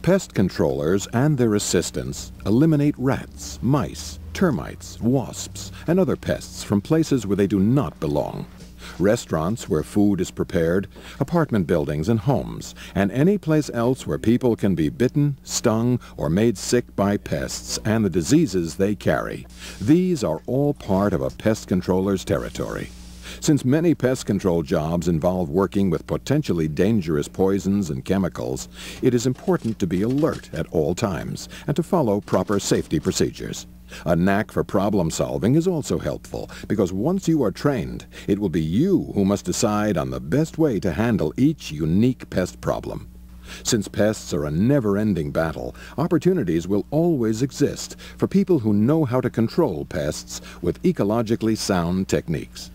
Pest controllers and their assistants eliminate rats, mice, termites, wasps, and other pests from places where they do not belong. Restaurants where food is prepared, apartment buildings and homes, and any place else where people can be bitten, stung, or made sick by pests and the diseases they carry. These are all part of a pest controller's territory. Since many pest control jobs involve working with potentially dangerous poisons and chemicals, it is important to be alert at all times and to follow proper safety procedures. A knack for problem solving is also helpful because once you are trained, it will be you who must decide on the best way to handle each unique pest problem. Since pests are a never-ending battle, opportunities will always exist for people who know how to control pests with ecologically sound techniques.